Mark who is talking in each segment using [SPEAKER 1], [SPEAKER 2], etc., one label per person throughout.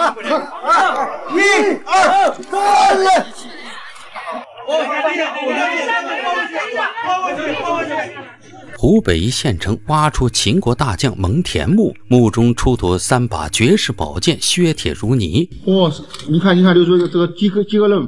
[SPEAKER 1] 一二三！湖北一县城挖出秦国大将蒙恬墓，墓中出土三把绝世宝剑，削铁如泥。哇！你看，你看，刘叔，这个几个几个人？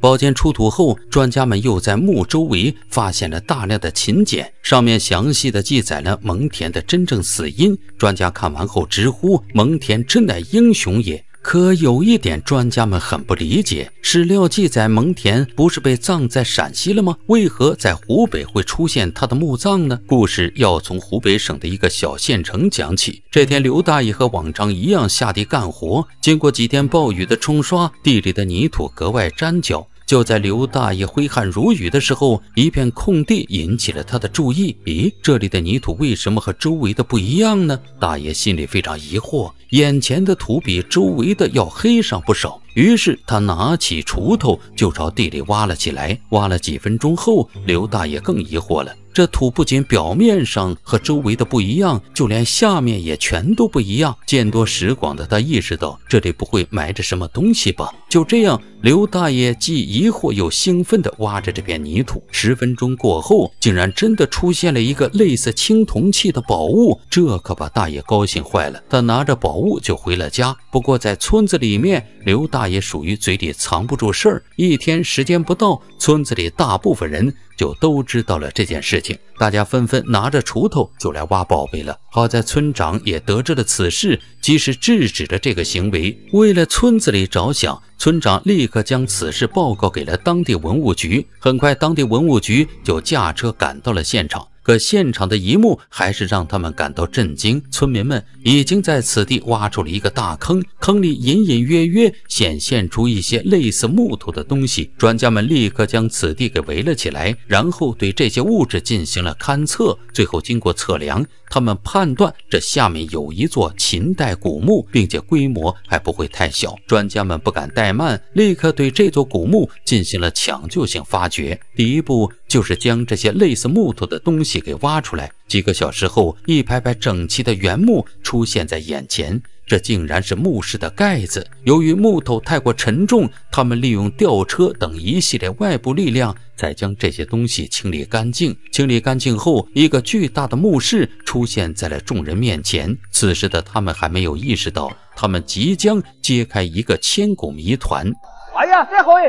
[SPEAKER 1] 包间出土后，专家们又在墓周围发现了大量的秦简，上面详细的记载了蒙恬的真正死因。专家看完后直呼：“蒙恬真乃英雄也！”可有一点，专家们很不理解：史料记载蒙恬不是被葬在陕西了吗？为何在湖北会出现他的墓葬呢？故事要从湖北省的一个小县城讲起。这天，刘大爷和往常一样下地干活，经过几天暴雨的冲刷，地里的泥土格外粘脚。就在刘大爷挥汗如雨的时候，一片空地引起了他的注意。咦，这里的泥土为什么和周围的不一样呢？大爷心里非常疑惑。眼前的土比周围的要黑上不少，于是他拿起锄头就朝地里挖了起来。挖了几分钟后，刘大爷更疑惑了。这土不仅表面上和周围的不一样，就连下面也全都不一样。见多识广的他意识到，这里不会埋着什么东西吧？就这样，刘大爷既疑惑又兴奋地挖着这片泥土。十分钟过后，竟然真的出现了一个类似青铜器的宝物，这可把大爷高兴坏了。他拿着宝物就回了家。不过在村子里面，刘大爷属于嘴里藏不住事儿，一天时间不到，村子里大部分人就都知道了这件事。大家纷纷拿着锄头就来挖宝贝了。好在村长也得知了此事，及时制止了这个行为。为了村子里着想，村长立刻将此事报告给了当地文物局。很快，当地文物局就驾车赶到了现场。可现场的一幕还是让他们感到震惊，村民们已经在此地挖出了一个大坑，坑里隐隐约约显现出一些类似木头的东西。专家们立刻将此地给围了起来，然后对这些物质进行了勘测。最后经过测量，他们判断这下面有一座秦代古墓，并且规模还不会太小。专家们不敢怠慢，立刻对这座古墓进行了抢救性发掘。第一步就是将这些类似木头的东西。给挖出来。几个小时后，一排排整齐的原木出现在眼前，这竟然是墓室的盖子。由于木头太过沉重，他们利用吊车等一系列外部力量，才将这些东西清理干净。清理干净后，一个巨大的墓室出现在了众人面前。此时的他们还没有意识到，他们即将揭开一个千古谜团。哎呀，这可以！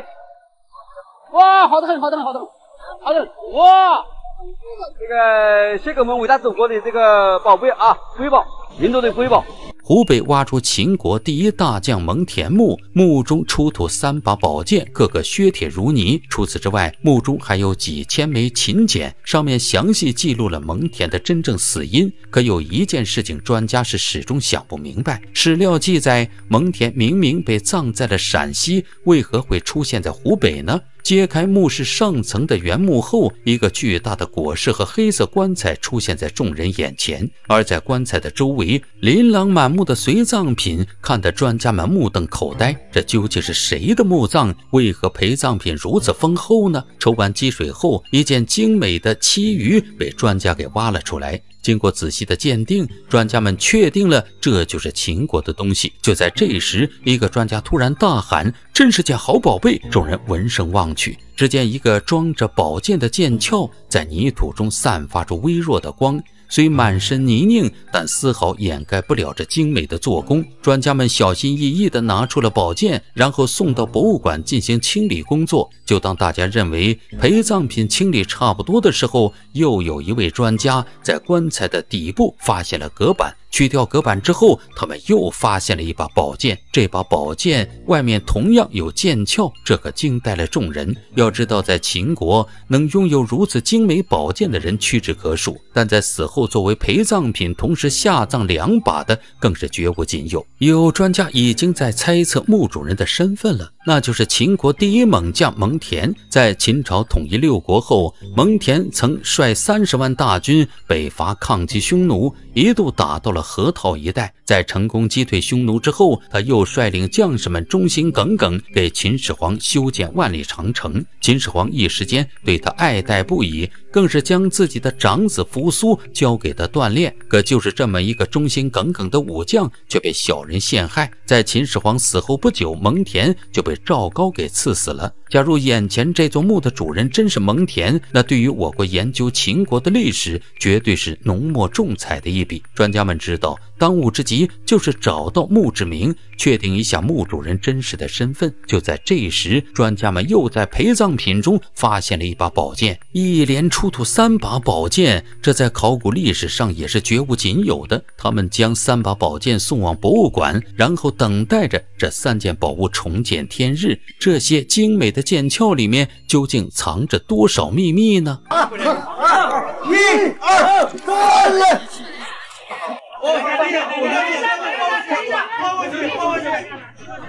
[SPEAKER 1] 哇，好的很，好的很，好的，好的，哇！这个献给我们伟大祖国的这个宝贝啊，瑰宝，民族的瑰宝。湖北挖出秦国第一大将蒙恬墓，墓中出土三把宝剑，个个削铁如泥。除此之外，墓中还有几千枚秦简，上面详细记录了蒙恬的真正死因。可有一件事情，专家是始终想不明白。史料记载，蒙恬明明被葬在了陕西，为何会出现在湖北呢？揭开墓室上层的原木后，一个巨大的椁室和黑色棺材出现在众人眼前。而在棺材的周围，琳琅满目的随葬品看得专家们目瞪口呆。这究竟是谁的墓葬？为何陪葬品如此丰厚呢？抽完积水后，一件精美的漆鱼被专家给挖了出来。经过仔细的鉴定，专家们确定了这就是秦国的东西。就在这时，一个专家突然大喊：“真是件好宝贝！”众人闻声望。去，只见一个装着宝剑的剑鞘在泥土中散发出微弱的光。虽满身泥泞，但丝毫掩盖不了这精美的做工。专家们小心翼翼地拿出了宝剑，然后送到博物馆进行清理工作。就当大家认为陪葬品清理差不多的时候，又有一位专家在棺材的底部发现了隔板。去掉隔板之后，他们又发现了一把宝剑。这把宝剑外面同样有剑鞘，这可惊呆了众人。要知道，在秦国能拥有如此精美宝剑的人屈指可数，但在死后。作为陪葬品，同时下葬两把的更是绝无仅有。有专家已经在猜测墓主人的身份了。那就是秦国第一猛将蒙恬，在秦朝统一六国后，蒙恬曾率三十万大军北伐抗击匈奴，一度打到了河套一带。在成功击退匈奴之后，他又率领将士们忠心耿耿，给秦始皇修建万里长城。秦始皇一时间对他爱戴不已，更是将自己的长子扶苏交给他锻炼。可就是这么一个忠心耿耿的武将，却被小人陷害。在秦始皇死后不久，蒙恬就被。赵高给赐死了。假如眼前这座墓的主人真是蒙恬，那对于我国研究秦国的历史，绝对是浓墨重彩的一笔。专家们知道，当务之急就是找到墓志铭，确定一下墓主人真实的身份。就在这时，专家们又在陪葬品中发现了一把宝剑，一连出土三把宝剑，这在考古历史上也是绝无仅有的。他们将三把宝剑送往博物馆，然后等待着。这三件宝物重见天日，这些精美的剑鞘里面究竟藏着多少秘密呢？一二三！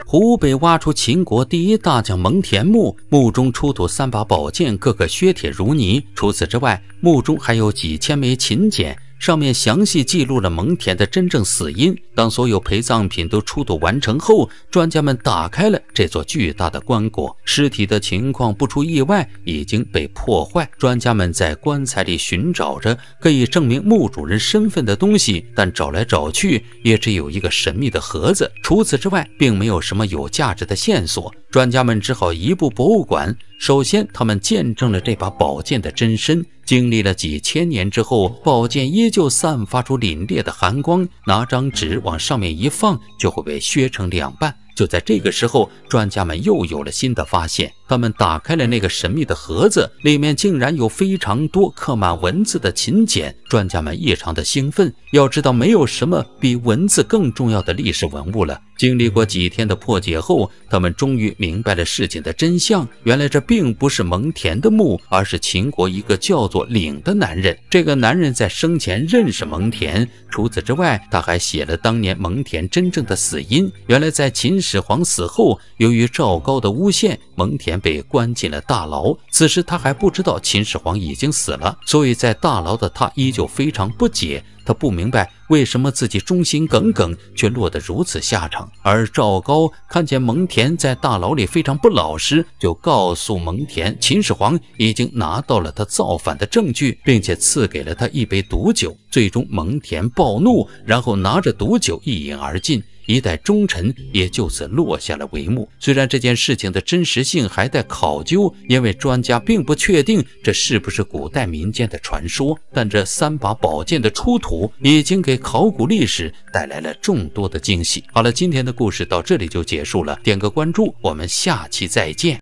[SPEAKER 1] 湖北挖出秦国第一大将蒙恬墓，墓中出土三把宝剑，个个削铁如泥。除此之外，墓中还有几千枚秦简。上面详细记录了蒙恬的真正死因。当所有陪葬品都出土完成后，专家们打开了这座巨大的棺椁，尸体的情况不出意外已经被破坏。专家们在棺材里寻找着可以证明墓主人身份的东西，但找来找去也只有一个神秘的盒子，除此之外，并没有什么有价值的线索。专家们只好移步博物馆。首先，他们见证了这把宝剑的真身，经历了几千年之后，宝剑依旧散发出凛冽的寒光。拿张纸往上面一放，就会被削成两半。就在这个时候，专家们又有了新的发现。他们打开了那个神秘的盒子，里面竟然有非常多刻满文字的秦简。专家们异常的兴奋，要知道，没有什么比文字更重要的历史文物了。经历过几天的破解后，他们终于明白了事情的真相。原来这并不是蒙恬的墓，而是秦国一个叫做岭的男人。这个男人在生前认识蒙恬。除此之外，他还写了当年蒙恬真正的死因。原来在秦。始皇死后，由于赵高的诬陷，蒙恬被关进了大牢。此时他还不知道秦始皇已经死了，所以在大牢的他依旧非常不解，他不明白为什么自己忠心耿耿却落得如此下场。而赵高看见蒙恬在大牢里非常不老实，就告诉蒙恬秦始皇已经拿到了他造反的证据，并且赐给了他一杯毒酒。最终，蒙恬暴怒，然后拿着毒酒一饮而尽。一代忠臣也就此落下了帷幕。虽然这件事情的真实性还在考究，因为专家并不确定这是不是古代民间的传说，但这三把宝剑的出土已经给考古历史带来了众多的惊喜。好了，今天的故事到这里就结束了，点个关注，我们下期再见。